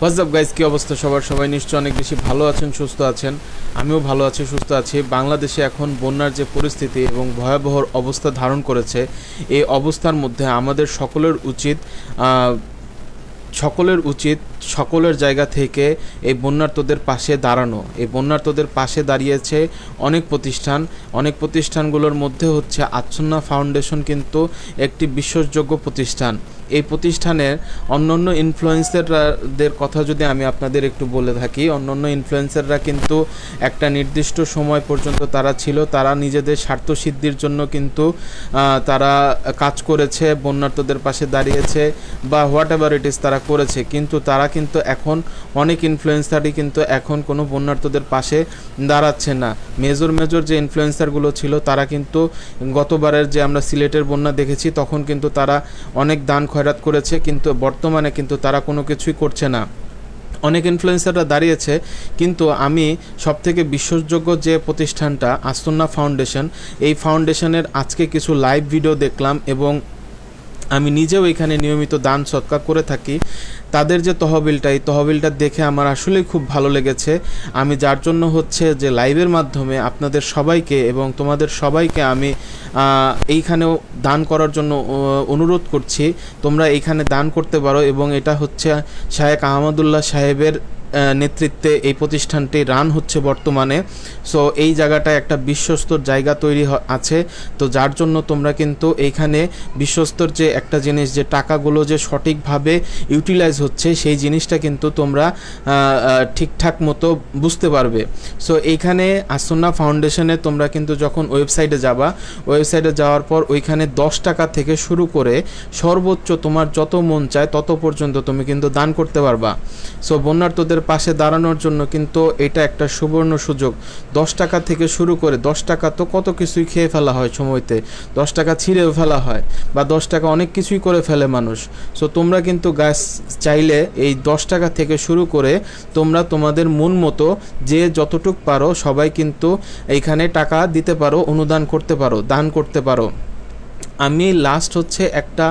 WhatsApp guys কী অবস্থা সবার সবাই নিশ্চয় অনেক বেশি ভালো আছেন সুস্থ আছেন আমিও ভালো আছি সুস্থ আছি বাংলাদেশে এখন বন্যার যে পরিস্থিতি এবং ভয়াবহ অবস্থা ধারণ করেছে এই অবস্থার মধ্যে আমাদের সকলের উচিত সকলের উচিত সকলের জায়গা থেকে এই বন্যার্থদের পাশে দাঁড়ানো এই বন্যার্থদের পাশে দাঁড়িয়েছে অনেক প্রতিষ্ঠান অনেক প্রতিষ্ঠানগুলোর মধ্যে হচ্ছে আচ্ছন্না ফাউন্ডেশন কিন্তু একটি বিশ্বাসযোগ্য প্রতিষ্ঠান এই প্রতিষ্ঠানের অন্যান্য ইনফ্লুয়েন্সারদের কথা যদি আমি আপনাদের একটু বলে থাকি অন্যান্য ইনফ্লুয়েন্সাররা কিন্তু একটা নির্দিষ্ট সময় পর্যন্ত তারা ছিল তারা নিজেদের স্বার্থসিদ্ধির জন্য কিন্তু তারা কাজ করেছে বন্যার্থদের পাশে দাঁড়িয়েছে বা হোয়াট এভার ইট ইস তারা করেছে কিন্তু তারা কিন্তু এখন অনেক ইনফ্লুয়েন্সারই কিন্তু এখন কোনো বন্যার্থদের পাশে দাঁড়াচ্ছে না মেজর মেজর যে ইনফ্লুয়েন্সারগুলো ছিল তারা কিন্তু গতবারের যে আমরা সিলেটের বন্যা দেখেছি তখন কিন্তু তারা অনেক দান খয়রাত করেছে কিন্তু বর্তমানে কিন্তু তারা কোনো কিছুই করছে না অনেক ইনফ্লুয়েন্সাররা দাঁড়িয়েছে কিন্তু আমি সবথেকে বিশ্বাসযোগ্য যে প্রতিষ্ঠানটা আস্তন্না ফাউন্ডেশন এই ফাউন্ডেশনের আজকে কিছু লাইভ ভিডিও দেখলাম এবং আমি নিজেও এখানে নিয়মিত দান সৎকার করে থাকি তাদের যে তহবিলটা এই তহবিলটা দেখে আমার আসলেই খুব ভালো লেগেছে আমি যার জন্য হচ্ছে যে লাইভের মাধ্যমে আপনাদের সবাইকে এবং তোমাদের সবাইকে আমি এইখানেও দান করার জন্য অনুরোধ করছি তোমরা এইখানে দান করতে পারো এবং এটা হচ্ছে শায়েক আহমদুল্লাহ সাহেবের নেতৃত্বে এই প্রতিষ্ঠানটি রান হচ্ছে বর্তমানে সো এই জায়গাটা একটা বিশ্বস্তর জায়গা তৈরি আছে তো যার জন্য তোমরা কিন্তু এইখানে বিশ্বস্তর যে একটা জিনিস যে টাকাগুলো যে সঠিকভাবে ইউটিলাইজ হচ্ছে সেই জিনিসটা কিন্তু তোমরা ঠিকঠাক মতো বুঝতে পারবে সো এইখানে আসন্না ফাউন্ডেশনে তোমরা কিন্তু যখন ওয়েবসাইটে যাবা ওয়েবসাইটে যাওয়ার পর ওইখানে দশ টাকা থেকে শুরু করে সর্বোচ্চ তোমার যত মন চায় তত পর্যন্ত তুমি কিন্তু দান করতে পারবা সো বন্যার্থদের মানুষের পাশে দাঁড়ানোর জন্য কিন্তু এটা একটা সুবর্ণ সুযোগ দশ টাকা থেকে শুরু করে দশ টাকা তো কত কিছুই খেয়ে ফেলা হয় সময়তে দশ টাকা ছিঁড়েও ফেলা হয় বা দশ টাকা অনেক কিছুই করে ফেলে মানুষ সো তোমরা কিন্তু গাছ চাইলে এই দশ টাকা থেকে শুরু করে তোমরা তোমাদের মন মতো যে যতটুক পারো সবাই কিন্তু এইখানে টাকা দিতে পারো অনুদান করতে পারো দান করতে পারো আমি লাস্ট হচ্ছে একটা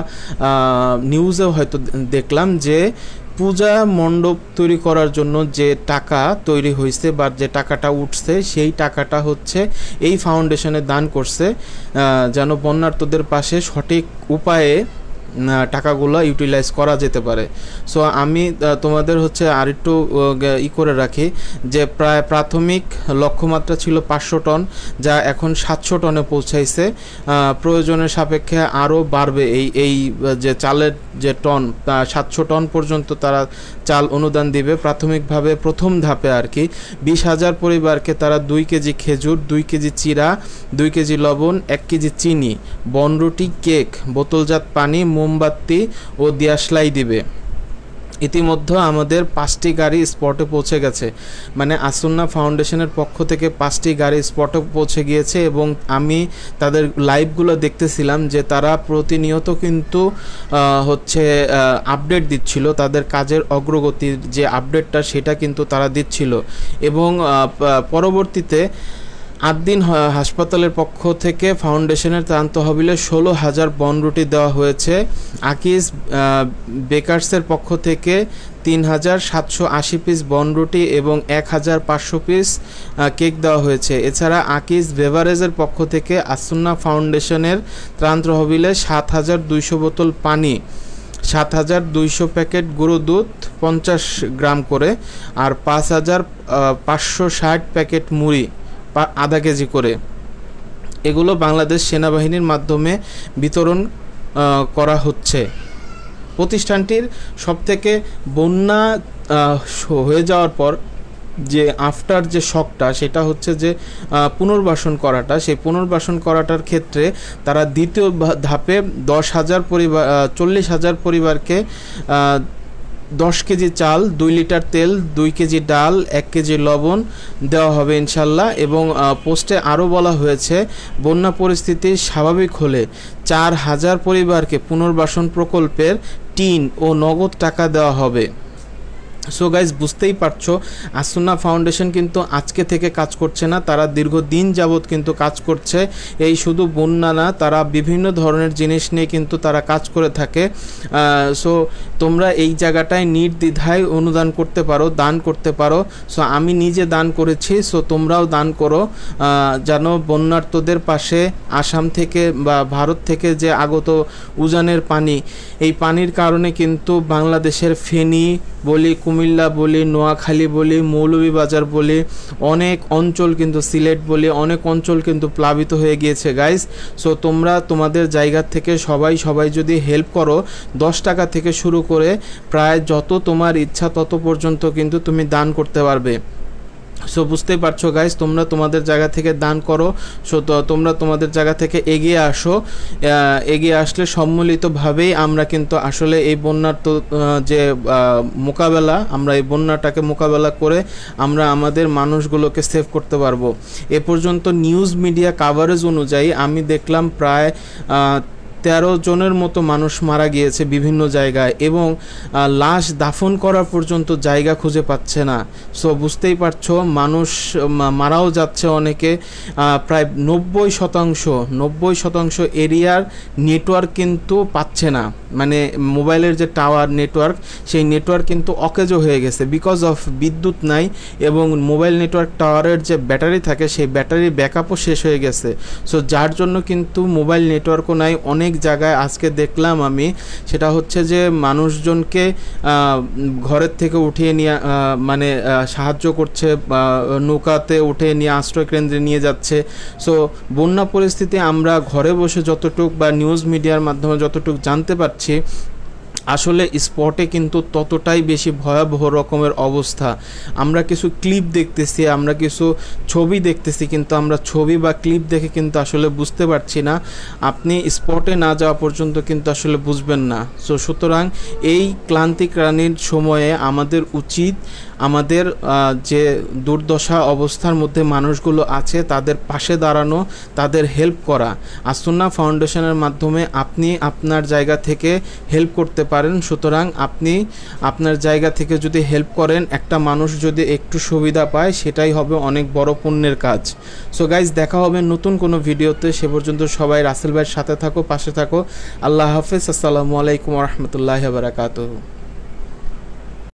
নিউজেও হয়তো দেখলাম যে পূজা মণ্ডপ তৈরি করার জন্য যে টাকা তৈরি হয়েছে বা যে টাকাটা উঠছে সেই টাকাটা হচ্ছে এই ফাউন্ডেশনে দান করছে যেন বন্যার্থদের পাশে সঠিক উপায়ে টাকাগুলো ইউটিলাইজ করা যেতে পারে সো আমি তোমাদের হচ্ছে আরেকটু ই করে রাখি যে প্রায় প্রাথমিক লক্ষ্যমাত্রা ছিল পাঁচশো টন যা এখন সাতশো টনে পৌঁছাইছে প্রয়োজনের সাপেক্ষে আরও বাড়বে এই এই যে চালের যে টন সাতশো টন পর্যন্ত তারা চাল অনুদান দিবে প্রাথমিকভাবে প্রথম ধাপে আর কি বিশ হাজার পরিবারকে তারা দুই কেজি খেজুর দুই কেজি চিরা দুই কেজি লবণ এক কেজি চিনি বনরুটি কেক বোতলজাত পানি মোমবাতি ও দিয়াশলাই দিবে ইতিমধ্যে আমাদের পাঁচটি গাড়ি স্পটে পৌঁছে গেছে মানে আসন্না ফাউন্ডেশনের পক্ষ থেকে পাঁচটি গাড়ি স্পটে পৌঁছে গিয়েছে এবং আমি তাদের লাইভগুলো দেখতেছিলাম যে তারা প্রতিনিয়ত কিন্তু হচ্ছে আপডেট দিচ্ছিল তাদের কাজের অগ্রগতির যে আপডেটটা সেটা কিন্তু তারা দিচ্ছিল এবং পরবর্তীতে আট দিন হাসপাতালের পক্ষ থেকে ফাউন্ডেশনের ত্রাণ তহবিলে ষোলো হাজার বনরুটি দেওয়া হয়েছে আকিস বেকার্সের পক্ষ থেকে তিন হাজার সাতশো আশি পিস বনরুটি এবং এক হাজার পাঁচশো পিস কেক দেওয়া হয়েছে এছাড়া আকিস বেভারেজের পক্ষ থেকে আসুন্না ফাউন্ডেশনের ত্রাণ তহবিলে সাত হাজার দুইশো বোতল পানি সাত হাজার দুইশো প্যাকেট গুঁড়ো দুধ পঞ্চাশ গ্রাম করে আর পাঁচ হাজার পাঁচশো ষাট প্যাকেট মুড়ি আধা কেজি করে এগুলো বাংলাদেশ সেনাবাহিনীর মাধ্যমে বিতরণ করা হচ্ছে প্রতিষ্ঠানটির সবথেকে বন্যা হয়ে যাওয়ার পর যে আফটার যে শখটা সেটা হচ্ছে যে পুনর্বাসন করাটা সেই পুনর্বাসন করাটার ক্ষেত্রে তারা দ্বিতীয় ধাপে দশ হাজার পরিবার চল্লিশ হাজার পরিবারকে দশ কেজি চাল দুই লিটার তেল দুই কেজি ডাল এক কেজি লবণ দেওয়া হবে ইনশাল্লাহ এবং পোস্টে আরও বলা হয়েছে বন্যা পরিস্থিতি স্বাভাবিক হলে চার হাজার পরিবারকে পুনর্বাসন প্রকল্পের টিন ও নগদ টাকা দেওয়া হবে সো গাইজ বুঝতেই পারছো আসুনা ফাউন্ডেশন কিন্তু আজকে থেকে কাজ করছে না তারা দীর্ঘদিন যাবৎ কিন্তু কাজ করছে এই শুধু বন্যা না তারা বিভিন্ন ধরনের জিনিস নিয়ে কিন্তু তারা কাজ করে থাকে সো তোমরা এই জায়গাটায় নির্দ্বিধায় অনুদান করতে পারো দান করতে পারো সো আমি নিজে দান করেছি সো তোমরাও দান করো যেন বন্যার্তদের পাশে আসাম থেকে বা ভারত থেকে যে আগত উজানের পানি এই পানির কারণে কিন্তু বাংলাদেশের ফেনি বলি কুমিল্লা বলি নোয়াখালী বলি মৌলভীবাজার বলি অনেক অঞ্চল কিন্তু সিলেট বলি অনেক অঞ্চল কিন্তু প্লাবিত হয়ে গিয়েছে গাইস সো তোমরা তোমাদের জায়গা থেকে সবাই সবাই যদি হেল্প করো দশ টাকা থেকে শুরু করে প্রায় যত তোমার ইচ্ছা তত পর্যন্ত কিন্তু তুমি দান করতে পারবে সো বুঝতেই পারছো গাইজ তোমরা তোমাদের জায়গা থেকে দান করো সো তোমরা তোমাদের জায়গা থেকে এগিয়ে আসো এগিয়ে আসলে সম্মিলিতভাবেই আমরা কিন্তু আসলে এই বন্যার তো যে মোকাবেলা আমরা এই বন্যাটাকে মোকাবেলা করে আমরা আমাদের মানুষগুলোকে সেভ করতে পারবো এ পর্যন্ত নিউজ মিডিয়া কাভারেজ অনুযায়ী আমি দেখলাম প্রায় তেরো জনের মতো মানুষ মারা গিয়েছে বিভিন্ন জায়গায় এবং লাশ দাফন করা পর্যন্ত জায়গা খুঁজে পাচ্ছে না সো বুঝতেই পারছো মানুষ মারাও যাচ্ছে অনেকে প্রায় নব্বই শতাংশ নব্বই শতাংশ এরিয়ার নেটওয়ার্ক কিন্তু পাচ্ছে না মানে মোবাইলের যে টাওয়ার নেটওয়ার্ক সেই নেটওয়ার্ক কিন্তু অকেজো হয়ে গেছে বিকজ অফ বিদ্যুৎ নাই এবং মোবাইল নেটওয়ার্ক টাওয়ারের যে ব্যাটারি থাকে সেই ব্যাটারির ব্যাকআপও শেষ হয়ে গেছে সো যার জন্য কিন্তু মোবাইল নেটওয়ার্কও নাই অনেক জায়গায় আজকে দেখলাম আমি সেটা হচ্ছে যে মানুষজনকে ঘরের থেকে উঠিয়ে নিয়ে মানে সাহায্য করছে নৌকাতে উঠে নিয়ে আশ্রয় কেন্দ্রে নিয়ে যাচ্ছে সো বন্যা পরিস্থিতি আমরা ঘরে বসে যতটুক বা নিউজ মিডিয়ার মাধ্যমে যতটুক জানতে পারছি যাচ্ছে আসলে স্পটে কিন্তু ততটাই বেশি ভয়াবহ রকমের অবস্থা আমরা কিছু ক্লিপ দেখতেছি আমরা কিছু ছবি দেখতেছি কিন্তু আমরা ছবি বা ক্লিপ দেখে কিন্তু আসলে বুঝতে পারছি না আপনি স্পটে না যাওয়া পর্যন্ত কিন্তু আসলে বুঝবেন না সো সুতরাং এই ক্লান্তিক রানির সময়ে আমাদের উচিত আমাদের যে দুর্দশা অবস্থার মধ্যে মানুষগুলো আছে তাদের পাশে দাঁড়ানো তাদের হেল্প করা আসুন্না ফাউন্ডেশনের মাধ্যমে আপনি আপনার জায়গা থেকে হেল্প করতে পারেন সুতরাং আপনি আপনার জায়গা থেকে যদি হেল্প করেন একটা মানুষ যদি একটু সুবিধা পায় সেটাই হবে অনেক বড় পুণ্যের কাজ সো গাইজ দেখা হবে নতুন কোনো ভিডিওতে সে পর্যন্ত সবাই রাসেল ভাইয়ের সাথে থাকো পাশে থাকো আল্লাহ হাফেজ আসসালামু আলাইকুম রহমতুল্লাহ বারাকাতু